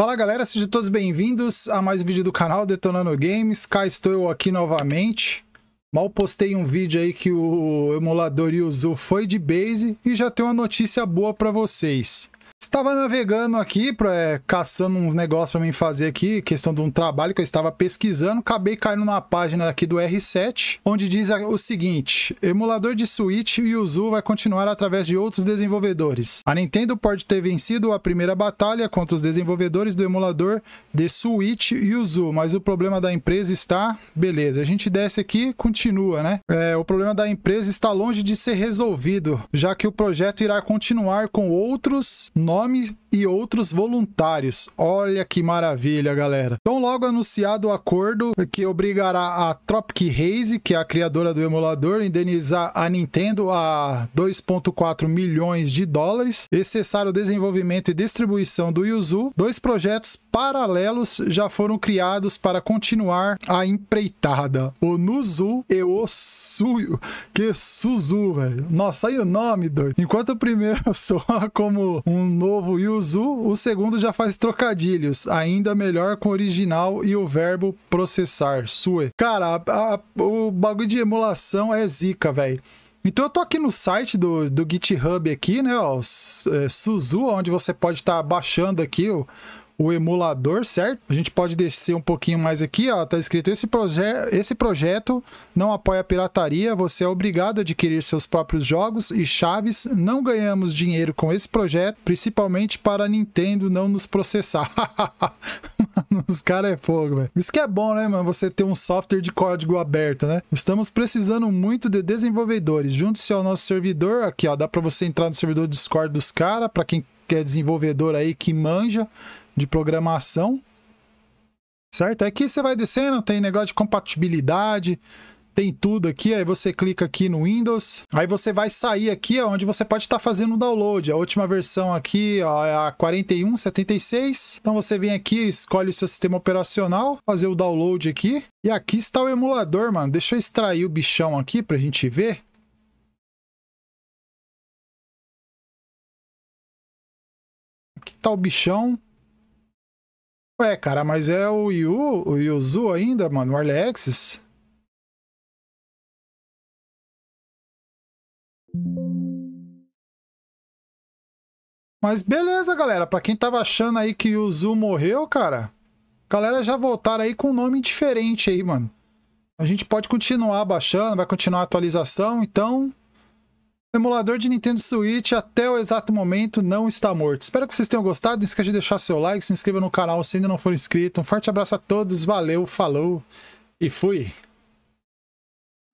Fala galera, sejam todos bem-vindos a mais um vídeo do canal Detonando Games. Cá estou eu aqui novamente. Mal postei um vídeo aí que o emulador Yuzu foi de base e já tenho uma notícia boa para vocês. Estava navegando aqui, pra, é, caçando uns negócios para mim fazer aqui, questão de um trabalho que eu estava pesquisando, acabei caindo na página aqui do R7, onde diz o seguinte: emulador de Switch e Yuzu vai continuar através de outros desenvolvedores. A Nintendo pode ter vencido a primeira batalha contra os desenvolvedores do emulador de Switch e Yuzu, mas o problema da empresa está, beleza. A gente desce aqui, continua, né? É, o problema da empresa está longe de ser resolvido, já que o projeto irá continuar com outros novos nome e outros voluntários. Olha que maravilha, galera. Então, logo anunciado o acordo que obrigará a Tropic Haze, que é a criadora do emulador, indenizar a Nintendo a 2,4 milhões de dólares e cessar o desenvolvimento e distribuição do Yuzu, dois projetos paralelos já foram criados para continuar a empreitada. O Nuzu e o Suyu. Que Suzu, velho. Nossa, aí o nome, doido. Enquanto o primeiro soa como um novo Yuzu, o segundo já faz trocadilhos. Ainda melhor com o original e o verbo processar. Sue. Cara, a, a, o bagulho de emulação é zica, velho. Então eu tô aqui no site do, do GitHub aqui, né, ó, é, Suzu, onde você pode estar tá baixando aqui o, o emulador, certo? A gente pode descer um pouquinho mais aqui, ó, tá escrito esse, proje esse projeto não apoia pirataria, você é obrigado a adquirir seus próprios jogos e chaves, não ganhamos dinheiro com esse projeto, principalmente para a Nintendo não nos processar. mano, os caras é fogo, velho. Isso que é bom, né, mano, você ter um software de código aberto, né? Estamos precisando muito de desenvolvedores, junte-se ao nosso servidor, aqui ó, dá para você entrar no servidor Discord dos caras, para quem é desenvolvedor aí que manja, de programação, certo? Aqui é você vai descendo, tem negócio de compatibilidade, tem tudo aqui, aí você clica aqui no Windows, aí você vai sair aqui, onde você pode estar tá fazendo o download. A última versão aqui ó, é a 4176, então você vem aqui, escolhe o seu sistema operacional, fazer o download aqui, e aqui está o emulador, mano. Deixa eu extrair o bichão aqui a gente ver. Aqui está o bichão. Ué, cara, mas é o Yu, o Yuzu ainda, mano, o Early Mas beleza, galera. Pra quem tava achando aí que o Yuzu morreu, cara, galera já voltaram aí com um nome diferente aí, mano. A gente pode continuar baixando, vai continuar a atualização, então o emulador de Nintendo Switch até o exato momento não está morto. Espero que vocês tenham gostado. Não esqueça de deixar seu like, se inscreva no canal se ainda não for inscrito. Um forte abraço a todos, valeu, falou e fui!